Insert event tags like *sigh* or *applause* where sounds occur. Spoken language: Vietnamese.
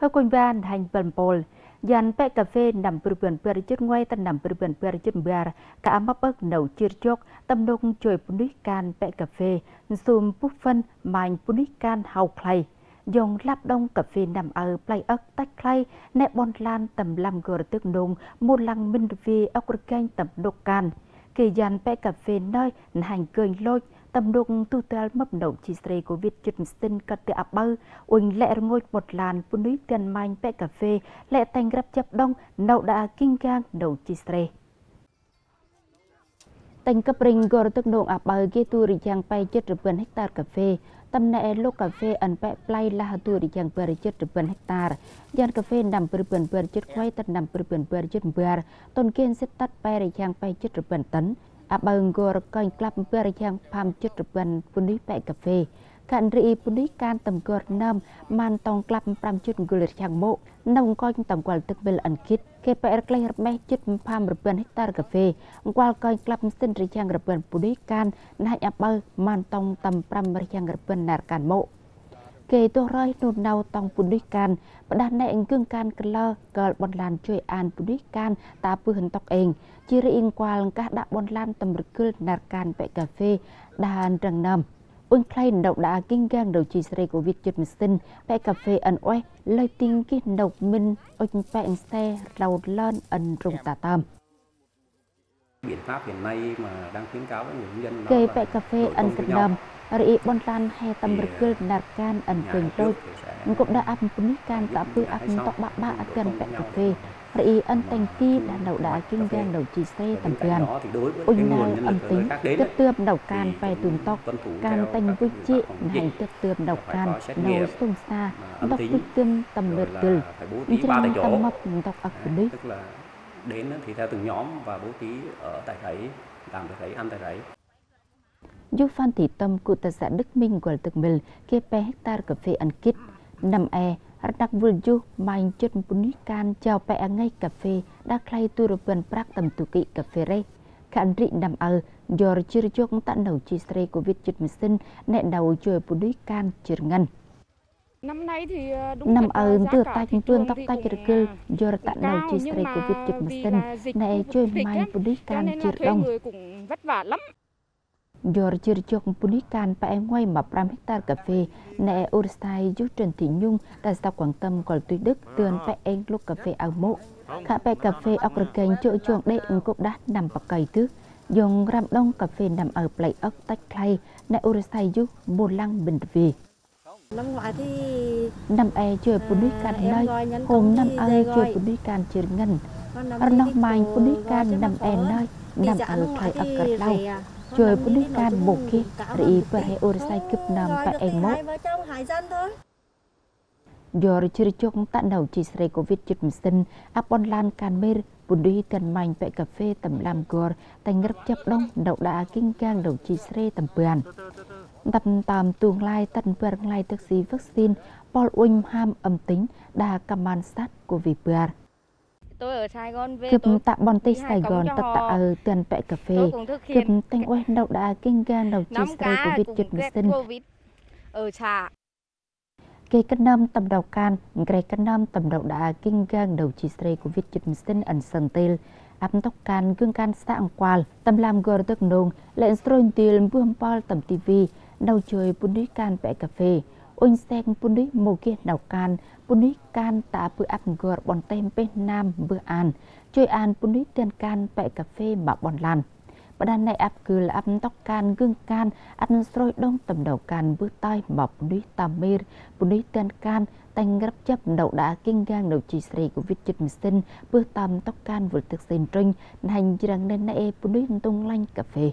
hơi quanh Hekuinvan hành bần pole dàn bẹ cà phê nằm bự bẩn bự chất ngoài tận nằm bự bẩn bự chất bự cả mắc bớt nấu chia chốc tâm nông chơi bún can bẹ cà phê zoom bút phân mang bún can hào khay dùng lap đông cà phê nằm ở play ớt tách khay nẹ bon lan tầm làm gờ tức nung một lăng minh vi ốc canh tầm độc can kỳ dàn bẹ cà phê nơi hành cười lôi tầm đông tu tèl mập nộng chỉ srei của Việt Trịnh Sinh cật tự ạp bơ, uỳnh lẹ ngôi một làn phụ nữ tiền manh bẹ cà phê, lẹ thành gặp chập đông, nậu đã kinh gang đầu chỉ srei. thành cấp rình gồm tức nộng ạp bơ ghê tu rì chàng bay chất rập gần hectare cà phê, tầm nẹ lô cà phê ẩn bẹ play là hạt tu rì chàng bờ rì chất rập gần hectare. Giàn cà phê nằm bờ bần bờ chất khoai tật nằm bờ bần bờ chất bờ, tôn kiên xếp tắt bay rì chàng bay chất rập gần tấn, ab angkor kain klap ber yang pam chut ban puni pe cà phê kan ri puni kan tam gor nam man tong klap pram chut gul yang mo nam kain tam kwal tek bel an kit ke pe er klai rmeh chut pam ban hectare cà phê kwal kain klap sin ri yang ban puni kan nai ab man tong tam pram ri yang ban nar kan mo គេទោះរយនោះនៅតង់ពុនេះកានបដាណែអង្គឹងកានក្លើកលបនឡានជួយអានពុនេះកានតាពឹហិនតុកអេងជារីអ៊ីងគួលកាសដាក់បនឡានតម្រឹកគលណាត់កានបេកាហ្វេដានរងណាំអ៊ុនខ្លៃនៅដាក់គីងកាងនៅជីស្រីកូវីដជិតមិនសិនបេកាហ្វេអិនអុយលើទីងគីនៅមិនអុញបេអិនសេរោតឡានអិនរងតាតាម biện pháp hiện nay mà đang khuyến cáo với người dân đó là cà phê ăn cơm đầm រីឯបនឡានហេតំរគលណាត់កានអនកេងដូចគុំដាអាប់ពុនេះកានតាពឺអាប់តបាក់បាក់អកិនបែកកាហ្វេរីឯអនតាំងទីដែលនៅដែរគិងយ៉ាងនៅជីសេតំពានអ៊ុញណៅអំទីគិតទឿមនៅកានបែទុំតកកានតាំងវិជ្ជាហើយគិតទឿមនៅកាននៅស្ទុំសាតកវិទឿមតំលឺទិលច្រើនតំមកតកអពុនេះ đến thì theo từng nhóm và bố trí ở tại đấy làm tại đấy ăn tại đấy giúp Phan Thị Tâm của tác giả Đức Minh của tự mình kia pe hectare cà phê ăn kít năm e đặc vụ du mạnh chất bún can chào pe ngay cà phê đã khay tu rồi bên prak tầm tu kỵ cà phê rây khán rị nằm ở giờ chưa được tặng đầu nấu chi srei của Việt Chật Mình Sinh nẹn đầu chơi bún can chưa ngăn Năm nay thì ờ, đúng Năm ơn từ tay chúng tôi tóc tay được cư giờ tặng đầu chi srei của Việt Chật Mình Sinh nẹ chơi mai bún can chưa đông vất vả lắm George Chok Punikan và em ngoài mà Pram Hectare Cà Phê, nè Urstai giúp Trần Thị Nhung đã sao quan tâm còn tuyết đức tường và em lúc cà phê ao mộ. Khả bè cà phê ở rực kênh chỗ chuồng đệ cũng đã nằm vào cầy thứ, Dùng rạm đông cà phê nằm ở play ốc tách clay, nè Urstai giúp bồ lăng bình vị. Năm ngoái thì... Năm e chơi à, Punikan nơi, hôm năm e chơi Punikan chơi ngân. Ở nông mạnh Punikan nằm e nơi, nằm dạ, ở play ốc cật lâu. ជួយពលិការមកគេរីប្រហែអូរសៃគឹបណាំប៉អេម៉ូយោរជិរជុកតាណៅជីស្រីកូវីដជិតមិនសិនអាប់អនឡាញកានមេរពុនឌីកាន់ម៉ាញ់ប៉កាហ្វេតម្លាំគរតែងរឹបចាប់ដងដៅដាគីងកាងដៅជីស្រីតំពឿនដាប់តាមទួងឡាយតិនពើងឡាយទឹកស៊ីវ៉ាក់ស៊ីនប៉លអ៊ុញហាមអំទិញដាកាម៉ានសាត់កូវីពើ tôi ở Sài Gòn về Cập tạ bọn tây Sài Gòn tất tạ ở ừ, tiền bẹ cà phê Cập tanh oai *laughs* đậu đã kinh gan đầu chỉ của việt chật mật sinh ở xã Kê cân năm tầm đầu can, gây cân năm tầm đầu đã kinh gan đầu chỉ của việt chật mật sinh ẩn sần tel áp tóc can gương can xã ông qual tầm làm gờ tức nông lệnh stroin tiền buông pal tầm tivi đầu chơi bún can bẹ cà phê Oinseng punui mô kia nào can, punui can ta bữa áp ngờ bọn tem bên nam bữa ăn, chơi ăn an punui tiền can bẹ cà phê mà bọn lan. Bà đàn này ăn cư là ăn tóc can, gương can, ăn rồi đông tầm đầu can bữa tay mọc tầm tàm mê, punui tiền can, tăng gấp chấp đầu đã kinh gang đầu chỉ sợi của vịt chịch mình sinh, bữa tầm tóc can vừa thực sinh trinh, hành rằng nên nãy punui tung lanh cà phê.